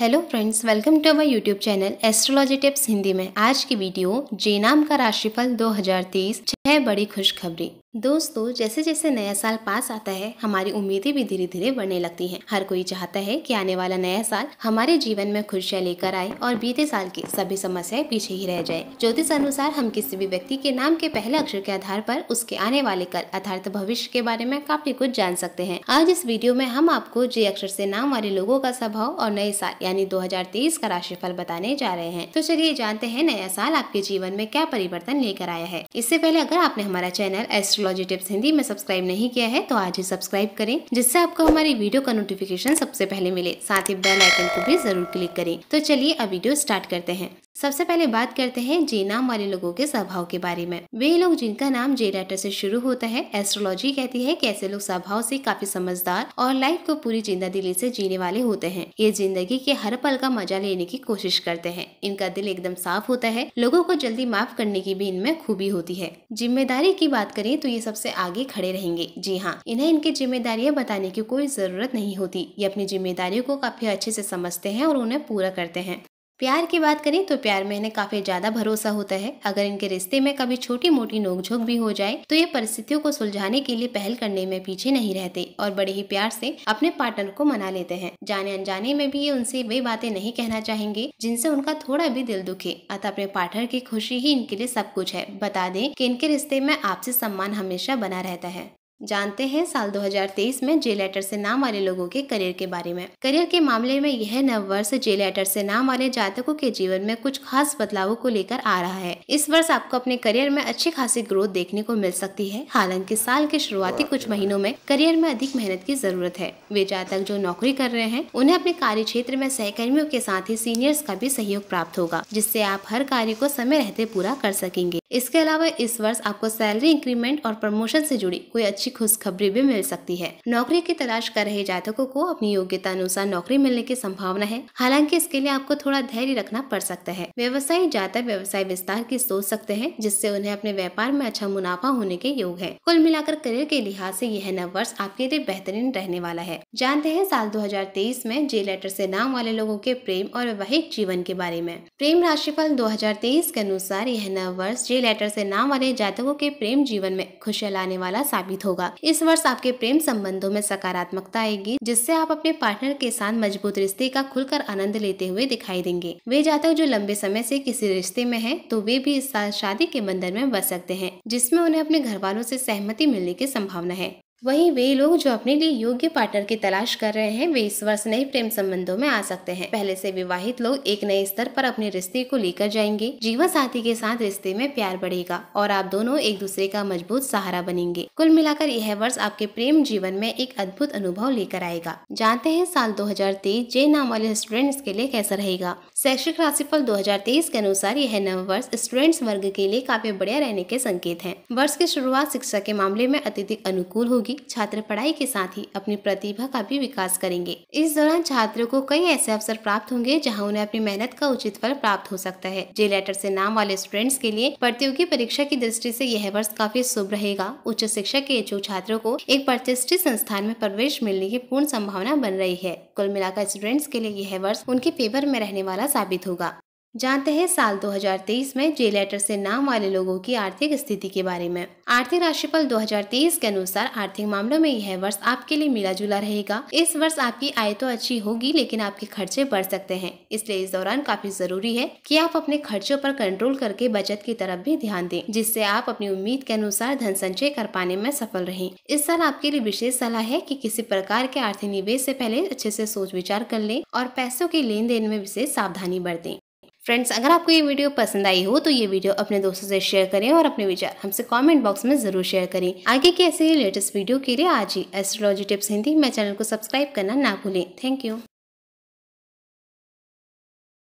hello friends welcome to our YouTube channel astrology tips Hindi में आज की वीडियो जे नाम का राशिफल 2023 छह बड़ी खुशखबरी दोस्तों जैसे जैसे नया साल पास आता है हमारी उम्मीदें भी धीरे धीरे बढ़ने लगती हैं हर कोई चाहता है कि आने वाला नया साल हमारे जीवन में खुशियाँ लेकर आए और बीते साल की सभी समस्याएं पीछे ही रह जाए ज्योतिष अनुसार हम किसी भी व्यक्ति के नाम के पहले अक्षर के आधार पर उसके आने वाले कल अर्थात भविष्य के बारे में काफी कुछ जान सकते हैं आज इस वीडियो में हम आपको जे अक्षर से नाम वाले लोगों का स्वभाव और नए साल यानी दो का राशिफल बताने जा रहे हैं तो चलिए जानते हैं नया साल आपके जीवन में क्या परिवर्तन लेकर आया है इससे पहले अगर आपने हमारा चैनल एस्ट्री एस्ट्रोलॉजी टिप्स हिंदी में सब्सक्राइब नहीं किया है तो आज ही सब्सक्राइब करें जिससे आपको हमारी वीडियो का नोटिफिकेशन सबसे पहले मिले साथ ही बेल आइकन को भी जरूर क्लिक करें तो चलिए अब वीडियो स्टार्ट करते हैं सबसे पहले बात करते हैं जे नाम वाले लोगों के स्वभाव के बारे में वे लोग जिनका नाम जे डाटा से शुरू होता है एस्ट्रोलॉजी कहती है कि ऐसे लोग स्वभाव से काफी समझदार और लाइफ को पूरी जिंदा दिली से जीने वाले होते हैं ये जिंदगी के हर पल का मजा लेने की कोशिश करते हैं इनका दिल एकदम साफ होता है लोगो को जल्दी माफ करने की भी इनमें खूबी होती है जिम्मेदारी की बात करें तो ये सबसे आगे खड़े रहेंगे जी हाँ इन्हें इनकी जिम्मेदारियाँ बताने की कोई जरूरत नहीं होती ये अपनी जिम्मेदारियों को काफी अच्छे से समझते हैं और उन्हें पूरा करते हैं प्यार की बात करें तो प्यार में इन्हें काफी ज्यादा भरोसा होता है अगर इनके रिश्ते में कभी छोटी मोटी नोकझोंक भी हो जाए तो ये परिस्थितियों को सुलझाने के लिए पहल करने में पीछे नहीं रहते और बड़े ही प्यार से अपने पार्टनर को मना लेते हैं जाने अनजाने में भी ये उनसे वे बातें नहीं कहना चाहेंगे जिनसे उनका थोड़ा भी दिल दुखे अतः अपने पार्टनर की खुशी ही इनके लिए सब कुछ है बता दें कि इनके रिश्ते में आपसी सम्मान हमेशा बना रहता है जानते हैं साल 2023 में जे लेटर से नाम वाले लोगों के करियर के बारे में करियर के मामले में यह नव वर्ष जे लेटर से नाम वाले जातकों के जीवन में कुछ खास बदलावों को लेकर आ रहा है इस वर्ष आपको अपने करियर में अच्छी खासी ग्रोथ देखने को मिल सकती है हालांकि साल के शुरुआती कुछ महीनों में करियर में अधिक मेहनत की जरूरत है वे जातक जो नौकरी कर रहे हैं उन्हें अपने कार्य क्षेत्र में सहकर्मियों के साथ ही सीनियर्स का भी सहयोग प्राप्त होगा जिससे आप हर कार्य को समय रहते पूरा कर सकेंगे इसके अलावा इस वर्ष आपको सैलरी इंक्रीमेंट और प्रमोशन से जुड़ी कोई अच्छी खुशखबरी भी मिल सकती है नौकरी की तलाश कर रहे जातकों को अपनी योग्यता अनुसार नौकरी मिलने की संभावना है हालांकि इसके लिए आपको थोड़ा धैर्य रखना पड़ सकता है व्यवसायी जातक व्यवसाय विस्तार की सोच सकते हैं जिससे उन्हें अपने व्यापार में अच्छा मुनाफा होने के योग है कुल मिलाकर करियर के लिहाज ऐसी यह नव वर्ष आपके लिए बेहतरीन रहने वाला है जानते हैं साल दो में जे लेटर ऐसी नाम वाले लोगों के प्रेम और वैवाहिक जीवन के बारे में प्रेम राशिफल 2023 के अनुसार यह नव वर्ष जे लेटर ऐसी नाम वाले जातकों के प्रेम जीवन में खुशियां लाने वाला साबित होगा होगा इस वर्ष आपके प्रेम संबंधों में सकारात्मकता आएगी जिससे आप अपने पार्टनर के साथ मजबूत रिश्ते का खुलकर आनंद लेते हुए दिखाई देंगे वे जातक जो लंबे समय से किसी रिश्ते में है तो वे भी इस साल शादी के बंधन में बस सकते हैं जिसमें उन्हें अपने घर वालों से सहमति मिलने की संभावना है वहीं वे लोग जो अपने लिए योग्य पार्टनर की तलाश कर रहे हैं वे इस वर्ष नए प्रेम संबंधों में आ सकते हैं पहले से विवाहित लोग एक नए स्तर पर अपने रिश्ते को लेकर जाएंगे जीवन साथी के साथ रिश्ते में प्यार बढ़ेगा और आप दोनों एक दूसरे का मजबूत सहारा बनेंगे कुल मिलाकर यह वर्ष आपके प्रेम जीवन में एक अद्भुत अनुभव लेकर आएगा जानते हैं साल तेईस जे नाम वाले स्टूडेंट्स के लिए कैसा रहेगा शैक्षिक राशिफल 2023 के अनुसार यह नव वर्ष स्टूडेंट्स वर्ग के लिए काफी बढ़िया रहने के संकेत है वर्ष की शुरुआत शिक्षा के मामले में अत्यधिक अनुकूल होगी क्योंकि छात्र पढ़ाई के साथ ही अपनी प्रतिभा का भी विकास करेंगे इस दौरान छात्रों को कई ऐसे अवसर प्राप्त होंगे जहाँ उन्हें अपनी मेहनत का उचित फल प्राप्त हो सकता है जे लेटर ऐसी नाम वाले स्टूडेंट्स के लिए प्रतियोगी परीक्षा की दृष्टि ऐसी यह वर्ष काफी शुभ रहेगा उच्च शिक्षा के इच्छुक छात्रों को एक प्रतिष्ठित संस्थान में प्रवेश मिलने की पूर्ण संभावना बन रही है कुल मिलाकर स्टूडेंट्स के लिए यह वर्ष उनके फेवर में रहने वाला साबित होगा जानते हैं साल 2023 में जे लेटर से नाम वाले लोगों की आर्थिक स्थिति के बारे में आर्थिक राशिफल 2023 के अनुसार आर्थिक मामलों में यह वर्ष आपके लिए मिला जुला रहेगा इस वर्ष आपकी आय तो अच्छी होगी लेकिन आपके खर्चे बढ़ सकते हैं इसलिए इस दौरान काफी जरूरी है कि आप अपने खर्चों पर कंट्रोल करके बचत की तरफ भी ध्यान दें जिससे आप अपनी उम्मीद के अनुसार धन संचय कर पाने में सफल रहे इस साल आपके लिए विशेष सलाह है की कि किसी प्रकार के आर्थिक निवेश ऐसी पहले अच्छे ऐसी सोच विचार कर ले और पैसों के लेन देन में विशेष सावधानी बरतें फ्रेंड्स अगर आपको ये वीडियो पसंद आई हो तो ये वीडियो अपने दोस्तों से शेयर करें और अपने विचार हमसे कमेंट बॉक्स में जरूर शेयर करें आगे के ऐसे ही लेटेस्ट वीडियो के लिए आज ही एस्ट्रोलॉजी टिप्स हिंदी मैं चैनल को सब्सक्राइब करना ना भूलें थैंक यू